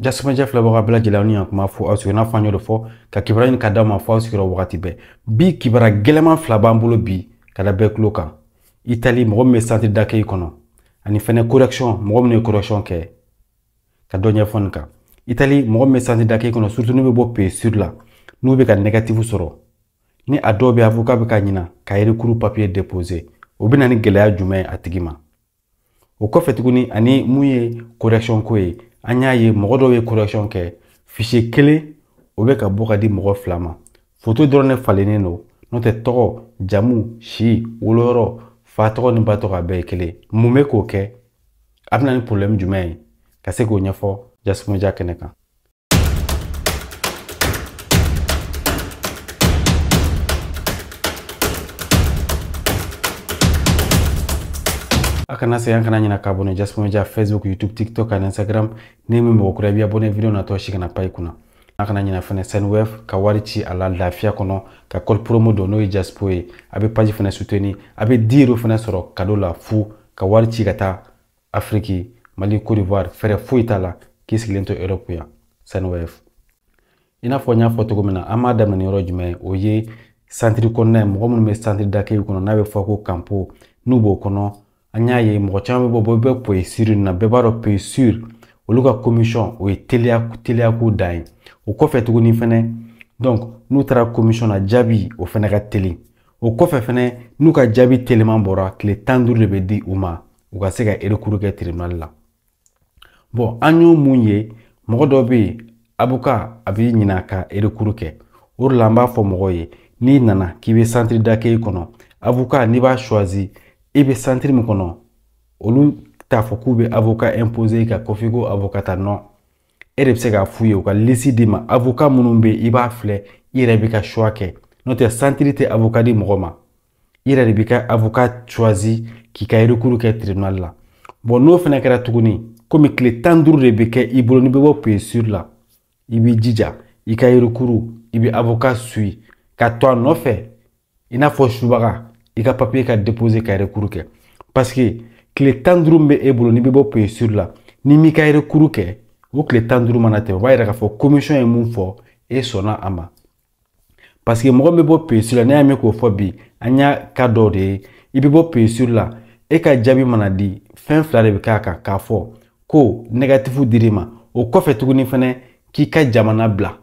jasumancɛ filɛbaga bɛɛ lajɛlen ni yan kuma fɔ aw sigiyɔrɔ n'a fɔ an y'o de fɔ ka kibaruya ɲini ka d'aw ma fɔ aw sigiyɔrɔ wagati bɛɛ bi kibaruya gɛlɛman fila b'an bolo bi ka da bɛɛ tulo kan itali mɔgɔ min bɛ santi da kɛyi kɔnɔ ani fɛnɛ correction mɔgɔ min ye correction kɛ ka dɔ ɲɛfɔ nin kan itali mɔgɔ min bɛ santi da kɛyi kɔnɔ surtout n'u bɛ bɔ pays sud la n'u bɛ ka négatif sɔrɔ ni a dɔw bɛ a fɔ k'a bɛ ka ɲina ka erikuru papier déposer o bɛ na ni gɛlɛya jumɛn ye a tigi ma o kɔfɛ tuguni ani mun ye correction ko ye an y'a ye mɔgɔ dɔw ye correction kɛ fichier kelen o bɛ ka bɔ ka di mɔgɔ fila ma foto dɔrɔn ne falennen don n'o tɛ tɔgɔ jamu si woloyɔrɔ fa tɔgɔ ni ba tɔgɔ a bɛɛ ye kelen mun bɛ k'o kɛ a bɛ na ni jumɛn ye ka se k'o ɲɛfɔ jasugunja kɛnɛ kan akana segin kana ɲina ka bɔnɛ jasimo ja facebook youtube tiktok ani instagram ni mbo mɔgɔ kura i b'i video na toshi kana pai kuna akana nyina ɲina fɛnɛ senwef ka wari ci a la ka kol promo do n'o ye jaspo ye a be paji suteni abe diro fɛnɛ soro kado la fu ka wari ci afriki mali cote d'ivoire fere fu itala la k'i europe ya senwef i n'a fɔ n y'a fɔ cogo min na an b'a daminɛ yɔrɔ jumɛn o ye santiri kɔnɔna ye mɔgɔ minnu be santiri dakeyi ko kanpo n'u b'o an y'a ye mɔgɔ caman bɛ bɔ bɛɛ bɛ poesiri na bɛɛ b'a dɔn poesiri olu ka komisɔn o ye teliya teliyako dan ye o kɔfɛ tuguni fɛnɛ donc n'u taara komisɔn na jaabi o fɛnɛ ka teli o kɔfɛ fɛnɛ n'u ka jaabi teliman bɔra tile tan duuru de bɛ di u ma u ka se ka erekuru kɛ tirinali la bɔn an y'o mun ye mɔgɔ dɔ bɛ yen abuka a bɛ ɲina ka erekuru kɛ o de la an b'a fɔ mɔgɔw ye n'i nana k'i bɛ santiri da k'e kɔnɔ abuka n'i b'a suwazi i bɛ santiri min kɔnɔ olu t'a fɔ k'u bɛ avoka impose ka kɔfi ko avoka ta nɔ e de bɛ se k'a f'u ye u ka lisi d'i ma avoka minnu bɛ yen i b'a filɛ i yɛrɛ b'i ka suwa kɛ n'o tɛ santiri tɛ avoka di mɔgɔ ma i yɛrɛ de b'i ka avoka suwazi k'i ka erikuru kɛ tribunal la bɔn n'o fana kɛra tuguni komi tile tan duuru de bɛ kɛ i bolo n'i bɛ bɔ pesur la i b'i jija i ka erikuru i bɛ avoka sui ka to a nɔfɛ i n'a fɔ subaga i ka papiye ka depose ka yɛrɛkuru kɛ parseke tile tan duru min bɛ e bolo n'i bɛ bɔ pesur la n'i m'i ka yɛrɛkuru kɛ o tile tan duru mana tɛmɛ o b'a yira k'a fɔ komisɔn ye mun fɔ e sɔnna a ma parseke mɔgɔ min bɛ bɔ pesur la ne y'a mɛn k'o fɔ bi an y'a ka dɔ de ye i bɛ bɔ pesur la e ka jaabi mana di fɛn fila de bɛ k'a kan k'a fɔ ko negatifu dir'i ma o kɔfɛ tuguni fɛnɛ k'i ka jamana bila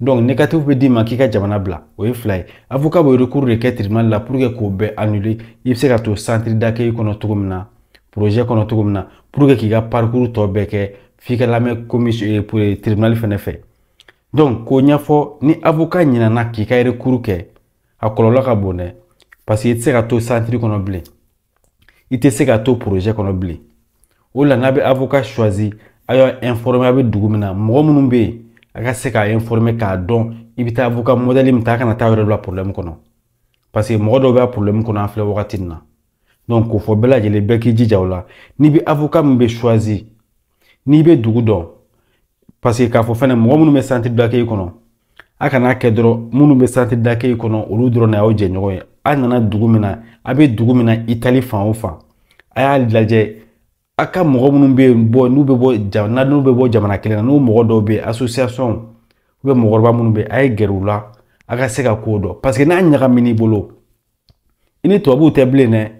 donc négatif bɛ d'i ma k'i ka jamana bila o ye fila ye avocat bɛ recours de kɛ tribunal la pour que k'o bɛɛ annuler i bɛ se ka to centre d'accueil kɔnɔ cogo min na projet kɔnɔ cogo min na pour que k'i ka parcours tɔ bɛɛ kɛ f'i ka lamɛn commission eh, tribunal fɛnɛ fɛ donc k'o ɲɛfɔ ni avocat ɲinana k'i ka recours kɛ a kɔlɔlɔ ka bon dɛ parce que i tɛ se ka to centre kɔnɔ bilen i tɛ se ka to projet kɔnɔ bilen o la n'a bɛ avocat choisi a y'a informer a bɛ dugu min na mɔgɔ minnu bɛ yen a ka se k'a informe k'a dɔn i bɛ taa b'u ka modɛli min ta a kana taa yɛrɛ bila problème kɔnɔ parce que mɔgɔ dɔw b'a problème kɔnɔ an filɛ wagati min na donc k'o fɔ bɛɛ lajɛlen bɛɛ k'i jija o la n'i bɛ avocat min bɛ choisi n'i bɛ dugu dɔn parce que k'a fɔ fɛnɛ mɔgɔ minnu bɛ centre d'accueil kɔnɔ a kana kɛ dɔrɔn minnu bɛ centre d'accueil kɔnɔ olu dɔrɔn na y'aw jɛɲɔgɔn ye a nana dugu min na a bɛ dugu min na itali fan o fan a y'a lajɛ a ka mɔgɔ minnu bɛ bɔ n'u bɛ bɔ jamana n'u bɛ bɔ jamana kelen na n'u mɔgɔ dɔw bɛ association u bɛ mɔgɔkɔrɔba minnu bɛ a ye gɛrɛ u la a ka se ka ko dɔn parce que n'a ɲagamina i bolo i ni tubabuw tɛ bilen dɛ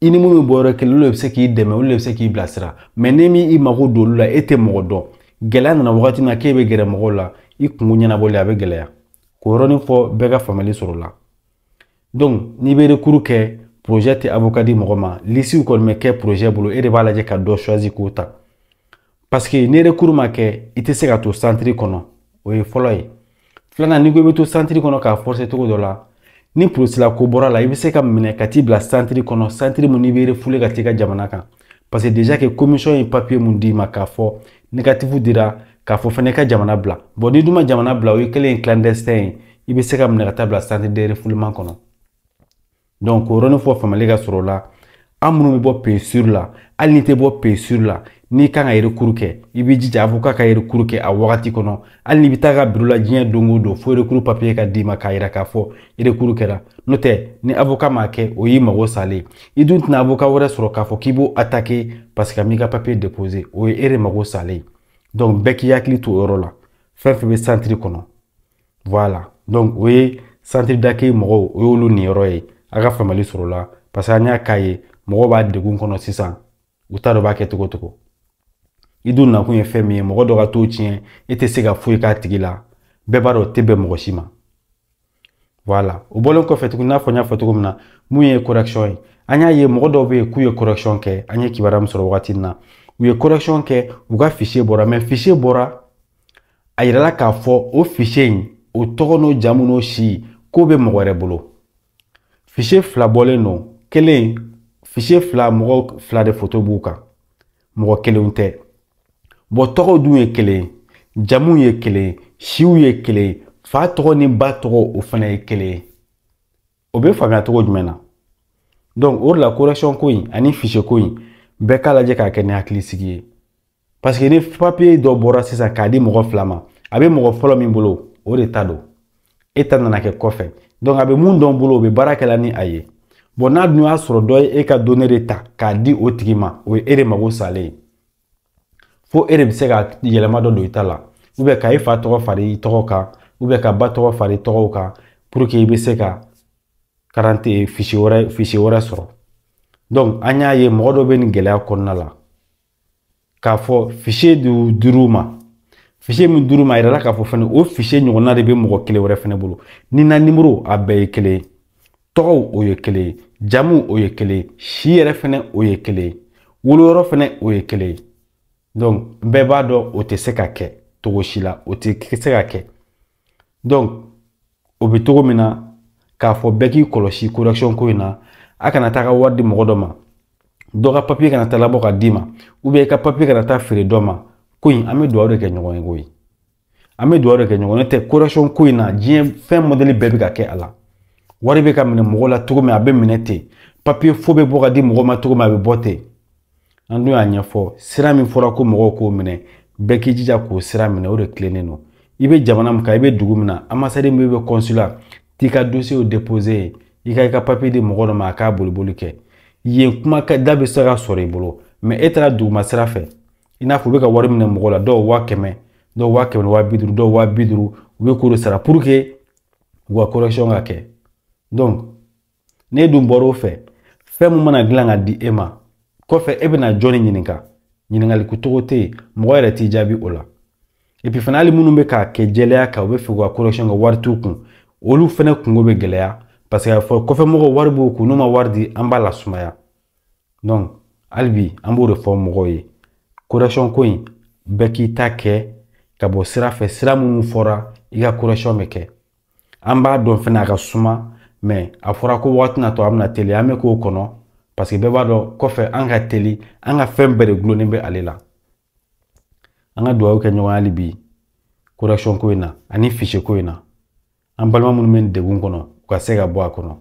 i ni minnu bɛ bɔ yɔrɔ kelen olu de bɛ se k'i dɛmɛ olu de bɛ se k'i bilasira mɛ n'i m'i mago don olu la e tɛ mɔgɔ dɔn gɛlɛya nana wagati min na k'e bɛ gɛrɛ mɔgɔw la i kungo ɲɛnabɔli a bɛ gɛlɛya k'o yɔrɔnin fɔ bɛɛ ka faamuyali sɔrɔ o la donc n'i bɛ rekuru kɛ projet tɛ avoka di mɔgɔ ma lisiw kɔni bɛ kɛ projet bolo e de b'a lajɛ ka dɔ suwazi k'o ta parseke ni rekuru ma kɛ i tɛ se ka to santiri kɔnɔ o ye fɔlɔ ye filanan n'i ko i bɛ to santiri kɔnɔ k'a forse cogo dɔ la ni polosila ko bɔra la i bɛ se ka minɛ ka t'i bila santiri kɔnɔ santiri mun n'i bɛ refule ka t'i ka jamana kan parce que déjà que commission ye papier mun d'i ma k'a fɔ négatifu dira k'a fɔ fana i ka jamana bila bon n'i dun ma jamana bila o ye kelen ye clandestin ye i bɛ se ka minɛ ka taa bila santiri de refoulement kɔnɔ donc o yɔrɔnin fɔ faamuyali ka sɔrɔ o la an minnu bɛ bɔ pesuru la hali n'i tɛ bɔ pesuru la n'i kan ka erekuru kɛ i b'i jija a fɔ k'a ka erekuru kɛ a wagati kɔnɔ hali n'i bɛ taa ka biro la diɲɛ don o don fo erekuru papiye ka d'i ma k'a yira k'a fɔ erekuru kɛra n'o tɛ ni avoka m'a kɛ o y'i mago salen i dun tɛna avoka wɛrɛ sɔrɔ k'a fɔ k'i b'o atake parce que a m'i ka papiye depose o ye e de mago salen donc bɛɛ k'i hakili to o yɔrɔ la fɛn fɛn bɛ santiri kɔnɔ voilà donc o ye santiri dake mɔgɔw o y'olu niyɔrɔ ye eh. a ka faamuyali sɔrɔla parce que an y'a k'a ye mɔgɔw b'a degun kɔnɔ sisan u t'a dɔn b'a kɛ cogo cogo i dun nakun ye fɛn min ye mɔgɔ dɔ ka t'o tiɲɛ e tɛ se ka foyi k'a tigi la bɛɛ b'a dɔn o tɛ bɛn mɔgɔ si ma voilà o bɔlen kɔfɛ tuguni n'a fɔ n y'a fɔ cogo min na mun ye correction ye an y'a ye mɔgɔ dɔw bɛ yen k'u ye correction kɛ an ye kibaruya min sɔrɔ wagati in na u ye correction kɛ u ka fichier bɔra mais fichier bɔra a yirala k'a fɔ o fichier in o tɔgɔ n'o jamu n'o si k'o bɛ mɔgɔ wɛrɛ bolo fichier fila bɔlen don kelen fichier fila mɔgɔ fila de foto b'u kan mɔgɔ kelenw tɛ bɔn tɔgɔw dun ye kelen ye jamuw ye kelen ye siw ye kelen ye fa tɔgɔ ni ba tɔgɔ o fana ye kelen ye o bɛ faamuya cogo jumɛn na donc o de la correction ko in ani fichier ko in bɛɛ k'a lajɛ k'a kɛ ni hakilisigi ye parce que ni papiye dɔ bɔra sisan k'a di mɔgɔ fila ma a bɛ mɔgɔ fɔlɔ min bolo o de ta don e ta nana kɛ kɔfɛ donc a bɛ mun dɔn bolo o bɛ baara kɛla ni a ye bɔn n'a dun y'a sɔrɔ dɔ ye e ka dɔnne de ta k'a di o tigi ma o ye e de mago salen ye fo e de bɛ se ka yɛlɛma dɔ don i ta la ubiyɛn ka i fa tɔgɔ fari i tɔgɔ kan ubiyɛn ka ba tɔgɔ fari i tɔgɔw kan pour que i bɛ se ka karante fichier wɛrɛ fichier wɛrɛ sɔrɔ donc an y'a ye mɔgɔ dɔ bɛ nin gɛlɛya kɔnɔna la k'a fɔ fichier de dir'u ma fichier min duru ma yirala k'a fɔ fɛnɛ o fichier ɲɔgɔnna de bɛ mɔgɔ kelen wɛrɛ fɛnɛ bolo ni na nimoro a bɛɛ ye kelen ye tɔgɔw o ye kelen ye jamu o ye kelen ye si yɛrɛ fɛnɛ o ye kelen ye woloyɔrɔ fɛnɛ o ye kelen ye donc bɛɛ b'a dɔn o tɛ se ka kɛ togo si la o tɛ se ka kɛ donc o bɛ togo min na k'a fɔ bɛɛ k'i kɔlɔsi correction ko in na a kana taa ka wari di mɔgɔ dɔ ma dɔ ka papiye kana taa labɔ ka d'i ma i ka papiye kana taa feere dɔ ma ko in an bɛ dugawu de kɛ ɲɔgɔn ye ko ye an bɛ dugawu de kɛ ɲɔgɔn ye n'o tɛ correction ko in na diɲɛ fɛn mɔdɛli bɛɛ bɛ ka kɛ a la wari bɛ ka minɛ mɔgɔ la cogo min a bɛ minɛ ten papiye fo bɛ bɔ ka di mɔgɔ ma cogo min a bɛ bɔ ten an dun y'a ɲɛfɔ sira min fɔra ko mɔgɔw k'o minɛ bɛɛ k'i jija k'o sira minɛ o de tilennen don i bɛ jamana min kan i bɛ dugu min na ambasadi min bɛ kɔnsula t'i ka dosiyew depose i ka i ka papiye di mɔgɔ dɔ ma a k'a boliboli kɛ yen kuma da bɛ se ka sɔrɔ i bolo mɛ e taara duguma sira fɛ i n'a fɔ u bɛ ka wari minɛ mɔgɔ la dɔw waa kɛmɛ dɔw waa kɛmɛ waa bi duuru dɔw waa bi duuru u bɛ ko de sara pour que u ka correction ka kɛ donc n'e dun bɔr'o fɛ fɛn mun mana dilan ka di e ma kɔfɛ e bɛna jɔnni ɲininka ɲininkali kutogo tɛ yen mɔgɔ yɛrɛ t'i jaabi o la et puis fana hali minnu bɛ k'a kɛ jɛlenya kan u bɛ fɛ u ka correction kɛ wari t'u kun olu fɛnɛ kungo bɛ gɛlɛya parce que a fɔ kɔfɛ mɔgɔw wari b'u kun n'u ma wari di an b'a lasumaya donc hali bi an b'o de fɔ mɔgɔw ye correction ko in bɛɛ k'i ta kɛ ka bɔ sira fɛ sira minnu fɔra i ka correction bɛ kɛ an b'a dɔn fɛnɛ a ka suma mɛ a fɔra ko wagati natɔ a bɛna teli an bɛ k'o kɔnɔ paseke bɛɛ b'a dɔn kɔfɛ an ka teli an ka fɛn bɛɛ de gulonnen bɛ ale la an ka dugawu kɛ ɲɔgɔn hali bi correction ko in na ani fiche ko in na an balima minnu bɛ nin degun kɔnɔ u ka se ka bɔ a kɔnɔ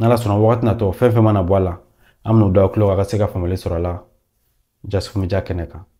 n'ala sɔnna wagati natɔ fɛn fɛn mana bɔ a la an bɛn'u da tulo kan a ka se ka faamuyali sɔrɔ a la just fu mu jàkkee nekka